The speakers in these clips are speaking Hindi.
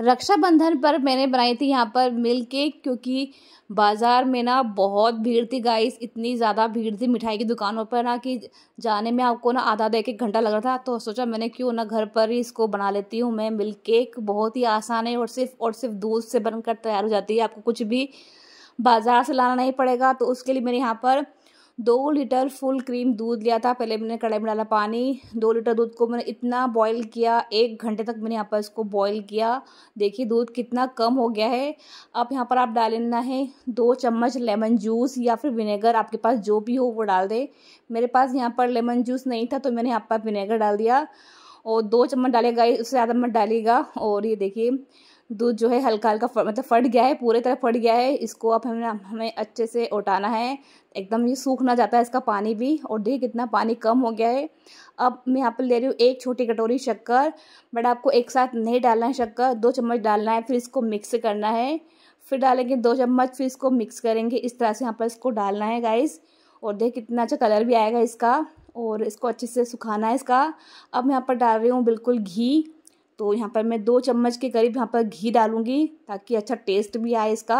रक्षाबंधन पर मैंने बनाई थी यहाँ पर मिल केक क्योंकि बाज़ार में ना बहुत भीड़ थी गाइस इतनी ज़्यादा भीड़ थी मिठाई की दुकानों पर ना कि जाने में आपको ना आधा आधा एक एक घंटा लग रहा था तो सोचा मैंने क्यों ना घर पर ही इसको बना लेती हूँ मैं मिल्क केक बहुत ही आसान है और सिर्फ और सिर्फ दूध से बनकर तैयार हो जाती है आपको कुछ भी बाज़ार से लाना नहीं पड़ेगा तो उसके लिए मैंने यहाँ पर दो लीटर फुल क्रीम दूध लिया था पहले मैंने कढ़ाई में डाला पानी दो लीटर दूध को मैंने इतना बॉईल किया एक घंटे तक मैंने यहाँ पर इसको बॉईल किया देखिए दूध कितना कम हो गया है अब यहाँ पर आप डाल लेना है दो चम्मच लेमन जूस या फिर विनेगर आपके पास जो भी हो वो डाल दें मेरे पास यहाँ पर लेमन जूस नहीं था तो मैंने यहाँ पर विनेगर डाल दिया और दो चम्मच डालेगा इससे ज़्यादा मत डालेगा और ये देखिए दूध जो है हल्का हल्का फट मतलब फट गया है पूरे तरह फट गया है इसको अब हमें हमें अच्छे से उठाना है एकदम ये सूख ना जाता है इसका पानी भी और देखिए कितना पानी कम हो गया है अब मैं यहाँ पर ले रही हूँ एक छोटी कटोरी शक्कर बट आपको एक साथ नहीं डालना है शक्कर दो चम्मच डालना है फिर इसको मिक्स करना है फिर डालेंगे दो चम्मच फिर इसको मिक्स करेंगे इस तरह से यहाँ पर इसको डालना है गाइस और देख कितना अच्छा कलर भी आएगा इसका और इसको अच्छे से सुखाना है इसका अब मैं यहाँ पर डाल रही हूँ बिल्कुल घी तो यहाँ पर मैं दो चम्मच के करीब यहाँ पर घी डालूँगी ताकि अच्छा टेस्ट भी आए इसका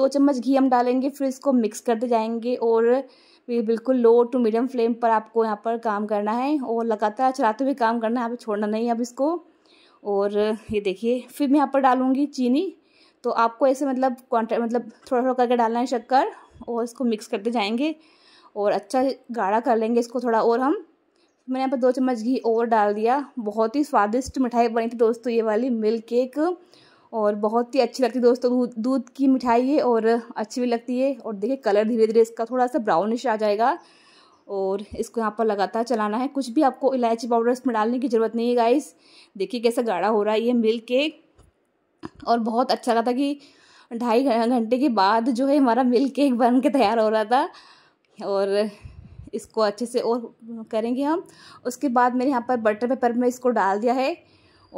दो चम्मच घी हम डालेंगे फिर इसको मिक्स करते जाएंगे और बिल्कुल लो टू मीडियम फ्लेम पर आपको यहाँ पर काम करना है और लगातार चलाते हुए काम करना है यहाँ पर छोड़ना नहीं अब इसको और ये देखिए फिर मैं यहाँ पर डालूँगी चीनी तो आपको ऐसे मतलब क्वान्टा मतलब थोड़ा थोड़ा करके डालना है शक्कर और इसको मिक्स करते जाएंगे और अच्छा गाढ़ा कर लेंगे इसको थोड़ा और हम मैंने यहाँ पर दो चम्मच घी और डाल दिया बहुत ही स्वादिष्ट मिठाई बनी थी दोस्तों ये वाली मिल्क केक और बहुत ही अच्छी लगती है दोस्तों दूध की मिठाई है और अच्छी भी लगती है और देखिए कलर धीरे धीरे इसका थोड़ा सा ब्राउनिश आ जाएगा और इसको यहाँ पर लगातार चलाना है कुछ भी आपको इलायची पाउडर इसमें डालने की ज़रूरत नहीं है गाइस देखिए कैसा गाढ़ा हो रहा है ये मिल्क केक और बहुत अच्छा लगा था कि ढाई घंटे के बाद जो है हमारा मिल्क केक बन के तैयार हो रहा था और इसको अच्छे से और करेंगे हम उसके बाद मैंने यहाँ पर बटर पेपर में इसको डाल दिया है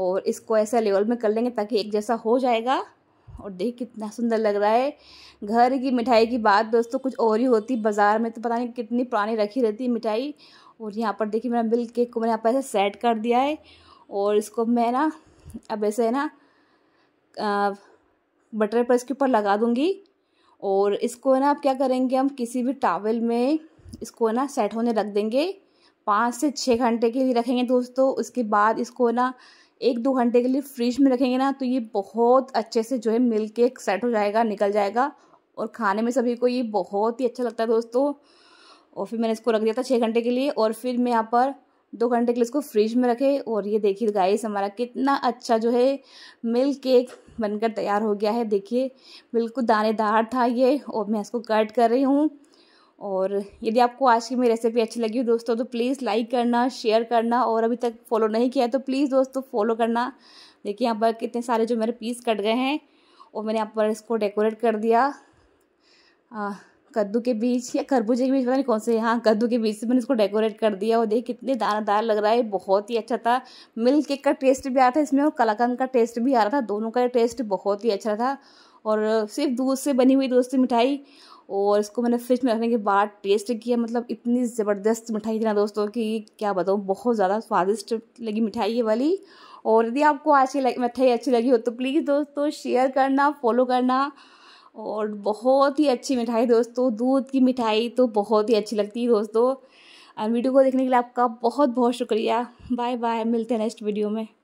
और इसको ऐसा लेवल में कर लेंगे ताकि एक जैसा हो जाएगा और देख कितना सुंदर लग रहा है घर की मिठाई की बात दोस्तों कुछ और ही होती बाज़ार में तो पता नहीं कितनी पुरानी रखी रहती मिठाई और यहाँ पर देखिए मेरा मिल्क केक को मैंने यहाँ पर ऐसे सेट कर दिया है और इसको मैं ना अब ऐसे है ना बटर पर इसके ऊपर लगा दूँगी और इसको ना आप क्या करेंगे हम किसी भी टावल में इसको ना सेट होने रख देंगे पाँच से छः घंटे के लिए रखेंगे दोस्तों उसके बाद इसको ना एक दो घंटे के लिए फ्रिज में रखेंगे ना तो ये बहुत अच्छे से जो है मिल के सेट हो जाएगा निकल जाएगा और खाने में सभी को ये बहुत ही अच्छा लगता है दोस्तों और फिर मैंने इसको रख दिया था छः घंटे के लिए और फिर मैं यहाँ पर दो घंटे के लिए इसको फ्रिज में रखे और ये देखिए गाइस हमारा कितना अच्छा जो है मिल्क केक बनकर तैयार हो गया है देखिए बिल्कुल दानेदार था ये और मैं इसको कट कर रही हूँ और यदि आपको आज की मेरी रेसिपी अच्छी लगी हो दोस्तों तो प्लीज़ लाइक करना शेयर करना और अभी तक फॉलो नहीं किया है तो प्लीज़ दोस्तों फॉलो करना देखिए यहाँ पर कितने सारे जो मेरे पीस कट गए हैं और मैंने यहाँ पर इसको डेकोरेट कर दिया कद्दू के बीज या खरबूजे के बीज पता नहीं कौन से हाँ कद्दू के बीज से मैंने इसको डेकोरेट कर दिया और देखिए कितने दानादार लग रहा है बहुत ही अच्छा था मिल्क केक का टेस्ट भी आ रहा था इसमें और कलाकंद का टेस्ट भी आ रहा था दोनों का टेस्ट बहुत ही अच्छा था और सिर्फ दूध से बनी हुई दोस्त मिठाई और इसको मैंने फ्रिज में रखने के बाद टेस्ट किया मतलब इतनी ज़बरदस्त मिठाई थी ना दोस्तों कि क्या बताऊँ बहुत ज़्यादा स्वादिष्ट लगी मिठाई ये वाली और यदि आपको आज की मिठाई अच्छी लगी हो तो प्लीज़ दोस्तों शेयर करना फॉलो करना और बहुत ही अच्छी मिठाई दोस्तों दूध की मिठाई तो बहुत ही अच्छी लगती है दोस्तों वीडियो को देखने के लिए आपका बहुत बहुत शुक्रिया बाय बाय मिलते हैं नेक्स्ट वीडियो में